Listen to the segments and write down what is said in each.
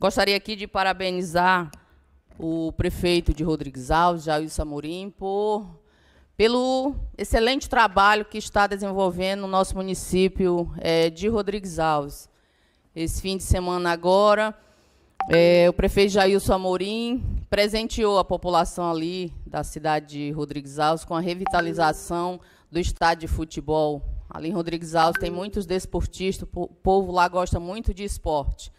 Gostaria aqui de parabenizar o prefeito de Rodrigues Alves, Jair Samorim, por, pelo excelente trabalho que está desenvolvendo no nosso município é, de Rodrigues Alves. Esse fim de semana agora, é, o prefeito Jailson Amorim presenteou a população ali da cidade de Rodrigues Alves com a revitalização do estádio de futebol. Ali em Rodrigues Alves tem muitos desportistas, o povo lá gosta muito de esporte.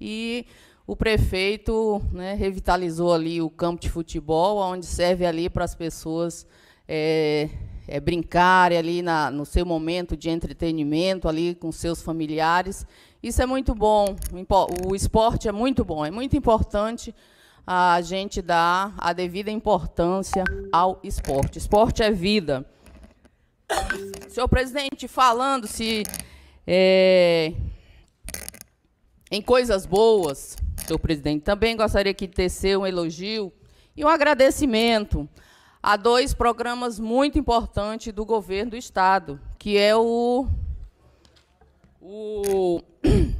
E o prefeito né, revitalizou ali o campo de futebol, onde serve ali para as pessoas é, é, brincarem ali na, no seu momento de entretenimento ali com seus familiares. Isso é muito bom. O esporte é muito bom, é muito importante a gente dar a devida importância ao esporte. Esporte é vida. Senhor presidente, falando se é, em coisas boas, senhor presidente, também gostaria de tecer um elogio e um agradecimento a dois programas muito importantes do governo do Estado, que é o, o,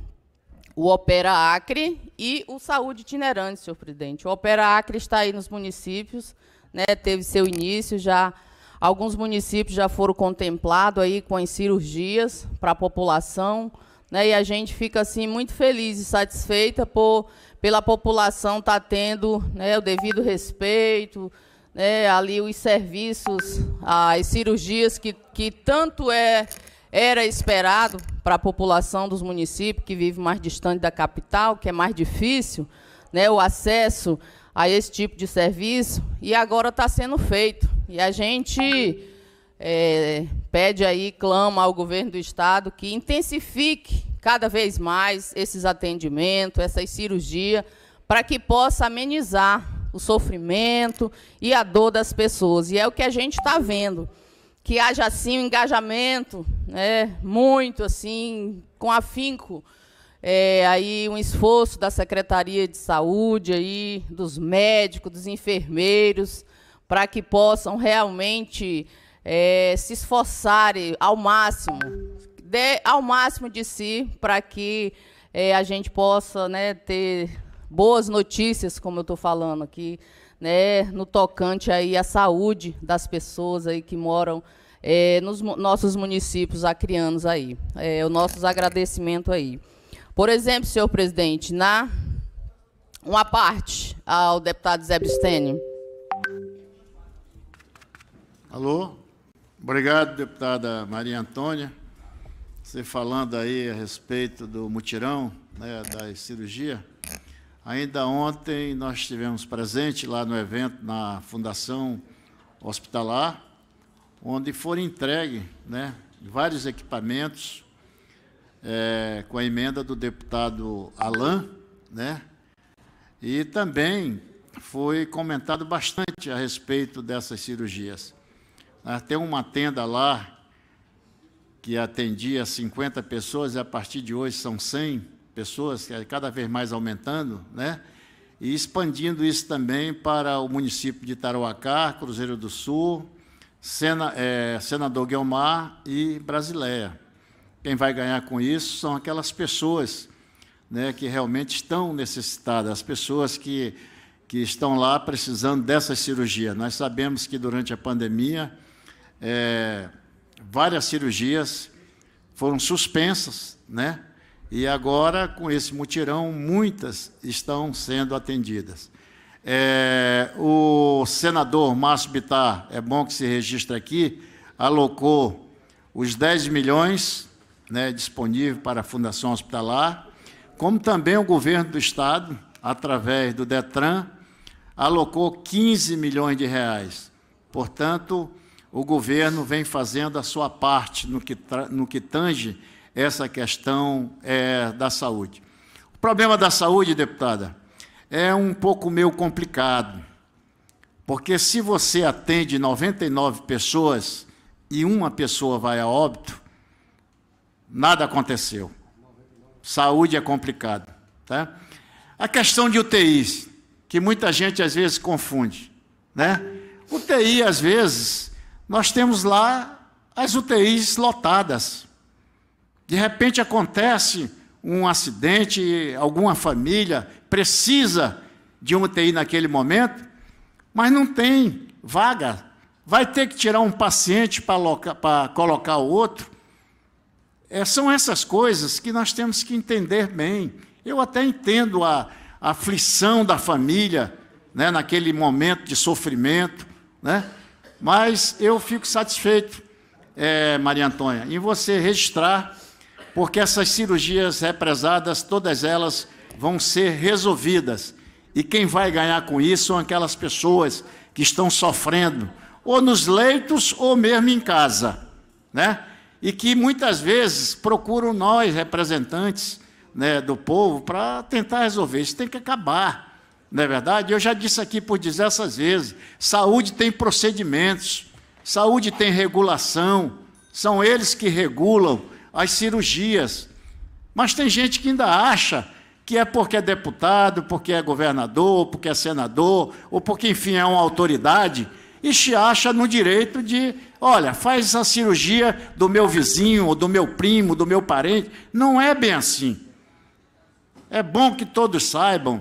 o Opera Acre e o Saúde Itinerante, senhor presidente. O Opera Acre está aí nos municípios, né, teve seu início já. Alguns municípios já foram contemplados aí com as cirurgias para a população. Né? E a gente fica assim muito feliz e satisfeita por, pela população estar tá tendo né, o devido respeito, né, ali os serviços, as cirurgias que, que tanto é era esperado para a população dos municípios que vive mais distante da capital, que é mais difícil, né, o acesso a esse tipo de serviço, e agora está sendo feito. E a gente é, pede aí, clama ao governo do estado que intensifique cada vez mais esses atendimentos, essas cirurgias, para que possa amenizar o sofrimento e a dor das pessoas. E é o que a gente está vendo, que haja assim um engajamento, né, muito assim, com afinco, é, aí um esforço da Secretaria de Saúde, aí, dos médicos, dos enfermeiros, para que possam realmente é, se esforçarem ao máximo, dê ao máximo de si para que é, a gente possa né, ter boas notícias, como eu estou falando aqui, né, no tocante aí à saúde das pessoas aí que moram é, nos nossos municípios acrianos aí. É, os nossos agradecimentos aí. Por exemplo, senhor presidente, na uma parte ao deputado Zé Bristene. Alô? Obrigado, deputada Maria Antônia. Você falando aí a respeito do mutirão, né, da cirurgia. Ainda ontem nós estivemos presente lá no evento na Fundação Hospitalar, onde foram entregues né, vários equipamentos é, com a emenda do deputado Alain, né? E também foi comentado bastante a respeito dessas cirurgias. Ah, tem uma tenda lá que atendia 50 pessoas e a partir de hoje são 100 pessoas, é cada vez mais aumentando, né? E expandindo isso também para o município de Tarauacá, Cruzeiro do Sul, Sena, é, Senador Guilmar e Brasileia. Quem vai ganhar com isso são aquelas pessoas né, que realmente estão necessitadas, as pessoas que, que estão lá precisando dessa cirurgia. Nós sabemos que durante a pandemia é, várias cirurgias foram suspensas, né? E agora, com esse mutirão, muitas estão sendo atendidas. É, o senador Márcio Bitar, é bom que se registre aqui, alocou os 10 milhões né, disponíveis para a Fundação Hospitalar, como também o governo do Estado, através do DETRAN, alocou 15 milhões de reais. Portanto, o governo vem fazendo a sua parte no que, no que tange essa questão é, da saúde. O problema da saúde, deputada, é um pouco meio complicado, porque se você atende 99 pessoas e uma pessoa vai a óbito, nada aconteceu. Saúde é complicado. Tá? A questão de UTIs, que muita gente às vezes confunde. Né? UTI, às vezes, nós temos lá as UTIs lotadas. De repente acontece um acidente, alguma família precisa de uma UTI naquele momento, mas não tem vaga. Vai ter que tirar um paciente para colocar o outro. É, são essas coisas que nós temos que entender bem. Eu até entendo a, a aflição da família né, naquele momento de sofrimento, né? Mas eu fico satisfeito, é, Maria Antônia, em você registrar, porque essas cirurgias represadas, todas elas vão ser resolvidas. E quem vai ganhar com isso são aquelas pessoas que estão sofrendo, ou nos leitos, ou mesmo em casa, né? E que muitas vezes procuram nós, representantes né, do povo, para tentar resolver. Isso tem que acabar. Não é verdade? Eu já disse aqui por diversas vezes: saúde tem procedimentos, saúde tem regulação, são eles que regulam as cirurgias. Mas tem gente que ainda acha que é porque é deputado, porque é governador, porque é senador, ou porque, enfim, é uma autoridade, e se acha no direito de, olha, faz a cirurgia do meu vizinho, ou do meu primo, do meu parente. Não é bem assim. É bom que todos saibam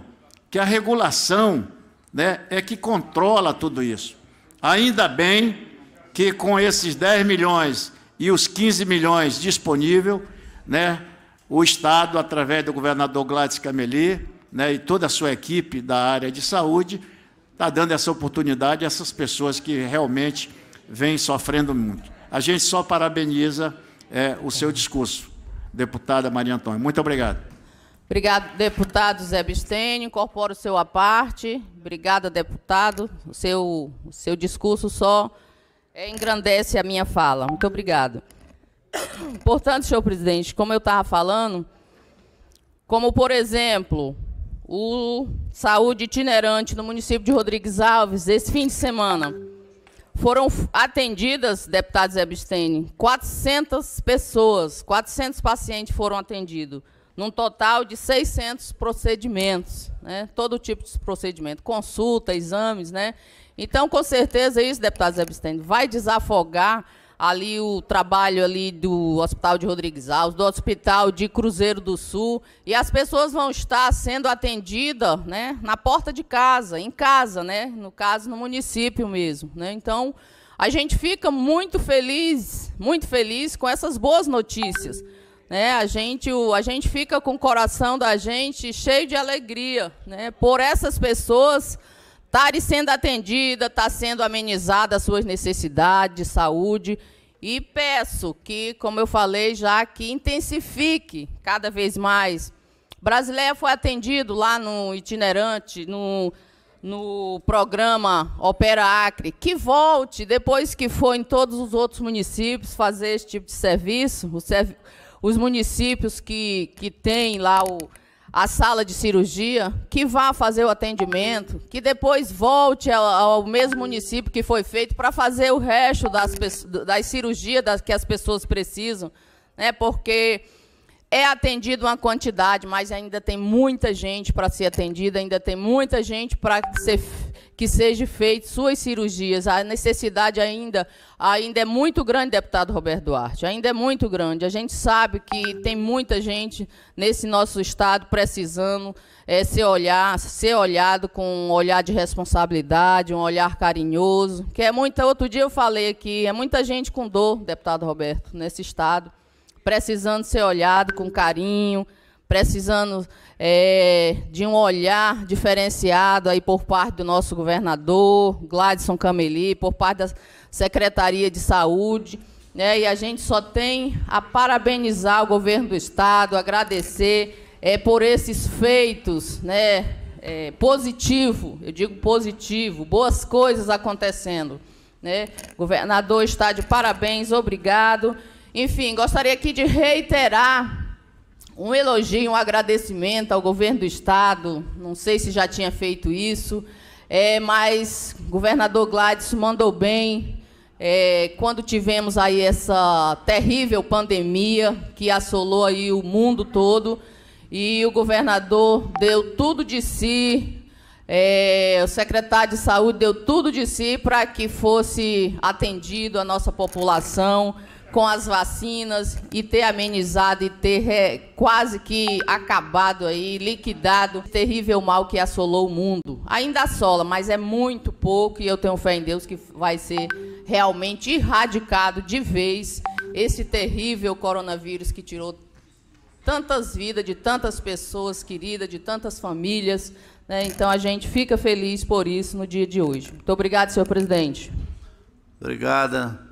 que a regulação né, é que controla tudo isso. Ainda bem que com esses 10 milhões e os 15 milhões disponível, né, o Estado, através do governador Gladys Cameli né, e toda a sua equipe da área de saúde, está dando essa oportunidade a essas pessoas que realmente vêm sofrendo muito. A gente só parabeniza é, o seu discurso, deputada Maria Antônia. Muito obrigado. Obrigado, deputado Zé Bistênio. Incorpora o seu aparte. Obrigada, deputado. O seu, o seu discurso só engrandece a minha fala. Muito obrigado. Portanto, senhor presidente, como eu estava falando, como, por exemplo, o saúde itinerante no município de Rodrigues Alves, esse fim de semana, foram atendidas, deputado Zé Bistene, 400 pessoas, 400 pacientes foram atendidos num total de 600 procedimentos, né? todo tipo de procedimento, consulta, exames. Né? Então, com certeza, isso, deputado Zé Bistende, vai desafogar ali o trabalho ali do Hospital de Rodrigues Alves, do Hospital de Cruzeiro do Sul, e as pessoas vão estar sendo atendidas né, na porta de casa, em casa, né, no caso, no município mesmo. Né? Então, a gente fica muito feliz, muito feliz com essas boas notícias. Né? A gente o, a gente fica com o coração da gente cheio de alegria, né? Por essas pessoas estarem sendo atendidas, estar sendo amenizadas suas necessidades de saúde. E peço que, como eu falei já, que intensifique cada vez mais. Brasileia foi atendido lá no itinerante, no, no programa Opera Acre, que volte, depois que for em todos os outros municípios, fazer esse tipo de serviço. O os municípios que, que têm lá o, a sala de cirurgia, que vá fazer o atendimento, que depois volte ao, ao mesmo município que foi feito para fazer o resto das, das cirurgias das, que as pessoas precisam, né? porque é atendido uma quantidade, mas ainda tem muita gente para ser atendida, ainda tem muita gente para ser que seja feita suas cirurgias. A necessidade ainda, ainda é muito grande, deputado Roberto Duarte, ainda é muito grande. A gente sabe que tem muita gente nesse nosso estado precisando é, ser, olhar, ser olhado com um olhar de responsabilidade, um olhar carinhoso. Que é muita, outro dia eu falei aqui, é muita gente com dor, deputado Roberto, nesse estado precisando ser olhado com carinho, precisando é, de um olhar diferenciado aí por parte do nosso governador, Gladson Cameli, por parte da Secretaria de Saúde. Né, e a gente só tem a parabenizar o governo do Estado, agradecer é, por esses feitos né, é, positivo, eu digo positivo, boas coisas acontecendo. Né? Governador está de parabéns, obrigado. Enfim, gostaria aqui de reiterar um elogio, um agradecimento ao governo do Estado. Não sei se já tinha feito isso, é, mas o governador Gladys mandou bem. É, quando tivemos aí essa terrível pandemia que assolou aí o mundo todo, e o governador deu tudo de si, é, o secretário de saúde deu tudo de si para que fosse atendido a nossa população com as vacinas e ter amenizado e ter é, quase que acabado aí, liquidado o terrível mal que assolou o mundo. Ainda assola, mas é muito pouco e eu tenho fé em Deus que vai ser realmente erradicado de vez esse terrível coronavírus que tirou tantas vidas de tantas pessoas queridas, de tantas famílias. Né? Então a gente fica feliz por isso no dia de hoje. Muito obrigado, senhor presidente. Obrigada.